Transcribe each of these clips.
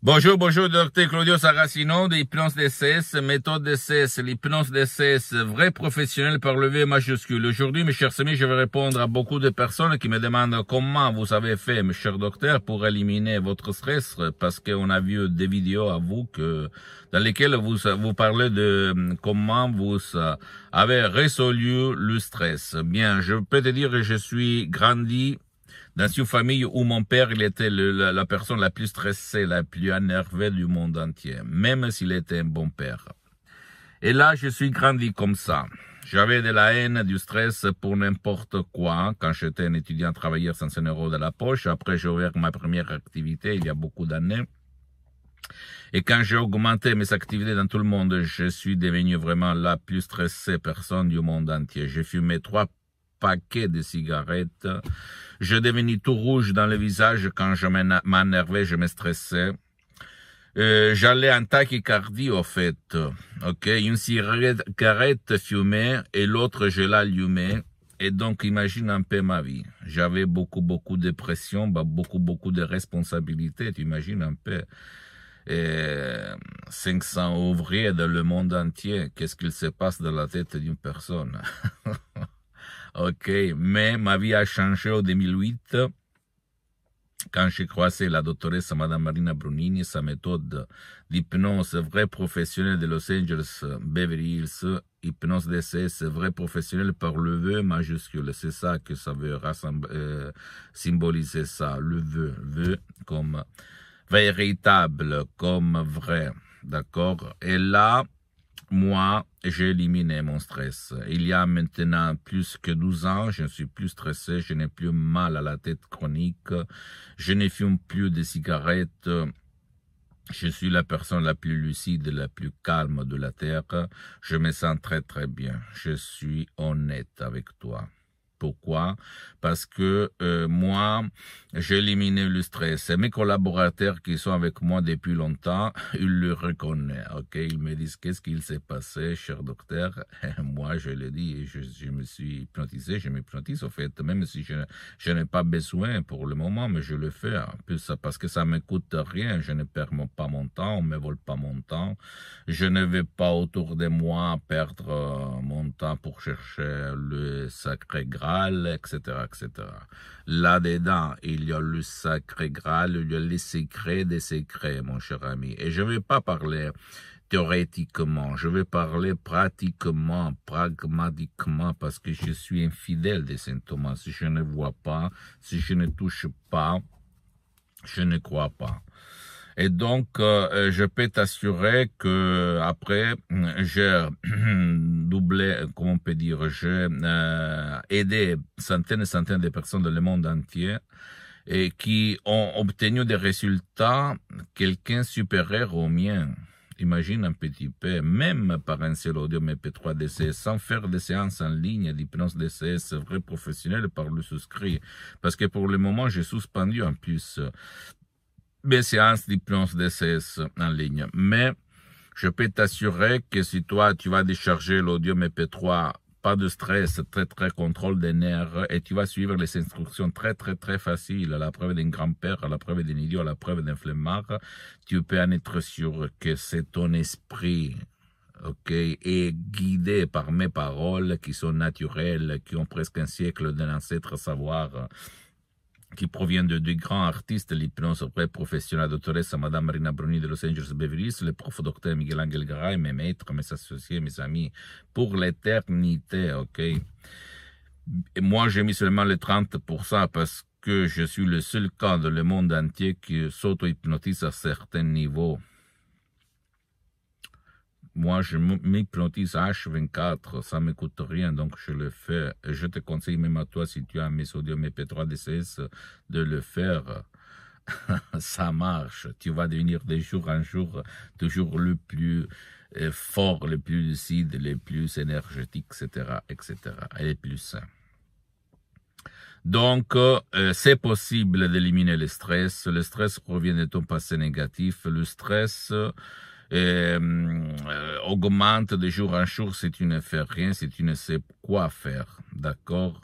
Bonjour, bonjour, docteur Claudio Saracino de DCS, méthode DCS, l'hypnose DCS, vrai professionnel par le V majuscule. Aujourd'hui, mes chers amis, je vais répondre à beaucoup de personnes qui me demandent comment vous avez fait, mes chers docteurs, pour éliminer votre stress, parce qu'on a vu des vidéos à vous que, dans lesquelles vous, vous parlez de hum, comment vous euh, avez résolu le stress. Bien, je peux te dire que je suis grandi dans une famille où mon père il était la, personne la plus stressée, la plus énervée du monde entier, même s'il était un bon père. Et là, je suis grandi comme ça. J'avais de la haine, du stress pour n'importe quoi. Quand j'étais un étudiant, travailleur sans un euros de la poche. Après, j'ai ouvert ma première activité il y a beaucoup d'années. Et quand j'ai augmenté mes activités dans tout le monde, je suis devenu vraiment la plus stressée personne du monde entier. J'ai fumé trois paquet de cigarettes. Je devenais tout rouge dans le visage quand je m'énervais, je me stressais. Euh, j'allais en tachycardie au fait. Ok, une cigarette fumée et l'autre je l'allumais. Et donc imagine un peu ma vie. J'avais beaucoup beaucoup de pression, bah, beaucoup beaucoup de responsabilités. Tu imagines un peu. Et euh, 500 ouvriers dans le monde entier, qu'est-ce qu'il se passe dans la tête d'une personne OK, mais ma vie a changé en 2008 quand j'ai croisé la doctoresse Madame Marina Brunini, sa méthode d'hypnose vrai professionnel de Los Angeles, Beverly Hills, hypnose c'est vrai professionnel par le vœu majuscule. C'est ça que ça veut euh, symboliser ça, le vœu, vœu comme véritable, comme vrai. D'accord Et là, moi, j'ai éliminé mon stress. Il y a maintenant plus que 12 ans, je ne suis plus stressé, je n'ai plus mal à la tête chronique, je ne fume plus de cigarettes, je suis la personne la plus lucide, la plus calme de la Terre. Je me sens très très bien. Je suis honnête avec toi. Pourquoi Parce que euh, moi, j'ai le stress. Et mes collaborateurs qui sont avec moi depuis longtemps, ils le reconnaissent. Ok, ils me disent qu'est-ce qu'il s'est passé, cher docteur. moi, je le dis, je, je me suis hypnotisé, je m'hypnotise Au fait, même si je, n'ai pas besoin pour le moment, mais je le fais. plus, parce que ça ne me coûte rien, je ne perds pas mon temps, on ne me vole pas mon temps. Je ne vais pas autour de moi perdre euh, mon temps pour chercher le sacré gras etc., etc. Là-dedans, il y a le sacré Graal, il y a les secrets des secrets, mon cher ami. Et je ne vais pas parler théoriquement, je vais parler pratiquement, pragmatiquement, parce que je suis infidèle de Saint Thomas. Si je ne vois pas, si je ne touche pas, je ne crois pas. Et donc, euh, euh, je peux t'assurer que après, j'ai doublé, comment on peut dire, j'ai euh, aidé centaines et centaines de personnes dans le monde entier et qui ont obtenu des résultats quelqu'un supérieur au mien. Imagine un petit peu, même par un seul audio MP3 DCS, sans faire des séances en ligne d'hypnose DCS vrai professionnel par le souscrit. Parce que pour le moment, j'ai suspendu en plus. Séance, un en ligne. Mais je peux t'assurer que si toi, tu vas décharger l'audio MP3, pas de stress, très, très contrôle des nerfs, et tu vas suivre les instructions très, très, très faciles, à la preuve d'un grand-père, à la preuve d'un idiot, à la preuve d'un flemmard, tu peux en être sûr que c'est ton esprit ok, et guidé par mes paroles qui sont naturelles, qui ont presque un siècle de l'ancêtre savoir qui provient de deux grands artistes, l'hypnose professionnelle à Madame Marina Bruni de Los Angeles Beverly le prof docteur Miguel Angel Garay, mes maîtres, mes associés, mes amis, pour l'éternité, ok? moi, j'ai mis seulement les 30% parce que je suis le seul cas dans le monde entier qui s'auto-hypnotise à certains niveaux. Moi, je m'hypnotise H24, ça ne m'écoute rien, donc je le fais. je te conseille même à toi, si tu as mes sodium et P3 DCS, de le faire. ça marche. Tu vas devenir de jour en jour toujours le plus euh, fort, le plus lucide, le plus énergétique, etc., etc., et le plus sain. Donc, euh, c'est possible d'éliminer le stress. Le stress provient de ton passé négatif. Le stress... Euh, euh, augmente de jour en jour, si tu ne fais rien, si tu ne sais quoi faire, d'accord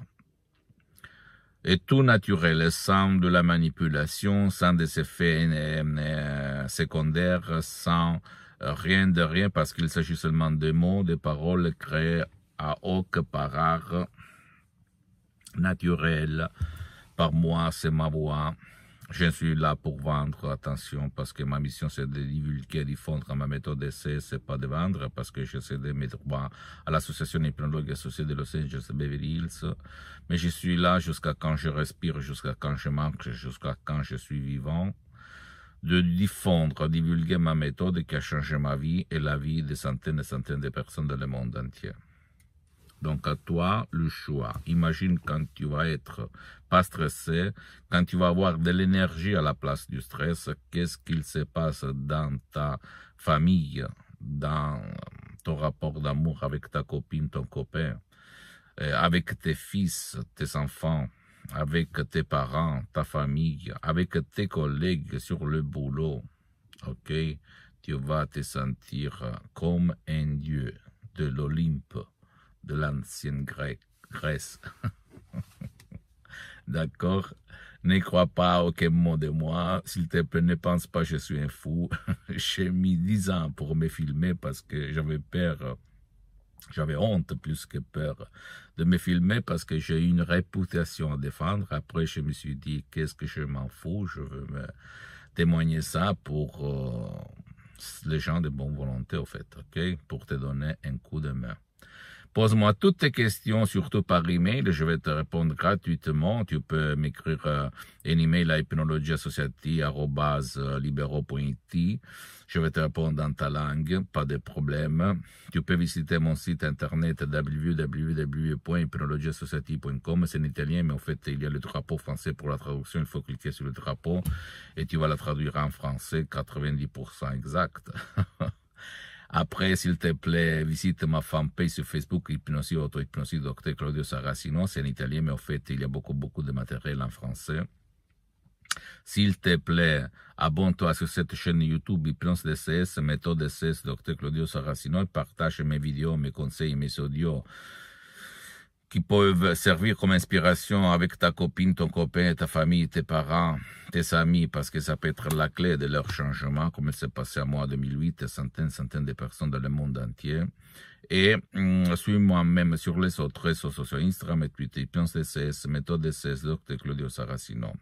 et tout naturel, sans de la manipulation, sans des effets euh, secondaires, sans rien de rien, parce qu'il s'agit seulement de mots, de paroles créées à hoc par art naturel. Par moi, c'est ma voix. Je suis là pour vendre, attention, parce que ma mission c'est de divulguer, diffondre ma méthode d'essai, c'est pas de vendre, parce que je cédé mes droits à l'association hypnologue associée de Los Angeles Beverly Hills. Mais je suis là jusqu'à quand je respire, jusqu'à quand je manque, jusqu'à quand je suis vivant, de diffondre, divulguer ma méthode qui a changé ma vie et la vie de centaines et centaines de personnes dans le monde entier. Donc à toi le choix. Imagine quand tu vas être pas stressé, quand tu vas avoir de l'énergie à la place du stress, qu'est-ce qu'il se passe dans ta famille, dans ton rapport d'amour avec ta copine, ton copain, euh, avec tes fils, tes enfants, avec tes parents, ta famille, avec tes collègues sur le boulot. OK? Tu vas te sentir comme un dieu de l'Olympe de l'ancienne Grèce. D'accord Ne crois pas aucun mot de moi. S'il te plaît, ne pense pas que je suis un fou. J'ai mis dix ans pour me filmer parce que j'avais peur. J'avais honte plus que peur de me filmer parce que j'ai une réputation à défendre. Après, je me suis dit, qu'est-ce que je m'en fous Je veux me témoigner ça pour euh, les gens de bonne volonté, au fait, ok Pour te donner un coup de main. Pose-moi toutes tes questions, surtout par email. Je vais te répondre gratuitement. Tu peux m'écrire euh, email à euh, Je vais te répondre dans ta langue, pas de problème. Tu peux visiter mon site internet www.hypnologieassociati.com. C'est en italien, mais en fait, il y a le drapeau français pour la traduction. Il faut cliquer sur le drapeau et tu vas la traduire en français 90% exact. Après, s'il te plaît, visite ma fanpage sur Facebook, Hypnosi auto Dr. Claudio Saracino. C'est en italien, mais en fait, il y a beaucoup, beaucoup de matériel en français. S'il te plaît, abonne-toi sur cette chaîne YouTube Hypnose DCS, méthode DCS, Dr. Claudio Saracino, et partage mes vidéos, mes conseils, mes audios qui peuvent servir comme inspiration avec ta copine, ton copain, ta famille, tes parents, tes amis, parce que ça peut être la clé de leur changement, comme il s'est passé à moi en 2008, des centaines, centaines de personnes dans le monde entier. Et hum, suis-moi même sur les autres réseaux sociaux, Instagram et Twitter, Pions DCS, Méthode DCS, Dr. Claudio Saracino.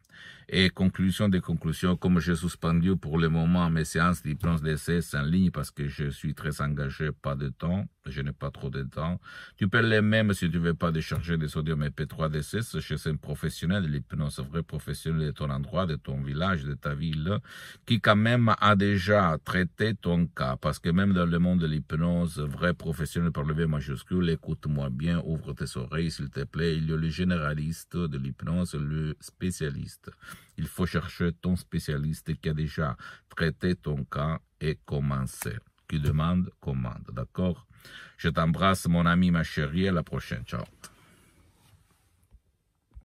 Et conclusion des conclusions, comme j'ai suspendu pour le moment mes séances d'hypnose DCS en ligne parce que je suis très engagé, pas de temps, je n'ai pas trop de temps. Tu peux les même si tu veux pas décharger des sodium et p d dc chez un professionnel, de l'hypnose, un vrai professionnel de ton endroit, de ton village, de ta ville, qui quand même a déjà traité ton cas. Parce que même dans le monde de l'hypnose, vrai professionnel par le V majuscule, écoute-moi bien, ouvre tes oreilles s'il te plaît. Il y a le généraliste de l'hypnose, le spécialiste. Il faut chercher ton spécialiste qui a déjà traité ton cas et commencer. Qui demande, commande. D'accord je t'embrasse, mon ami, ma chérie. À la prochaine. Ciao.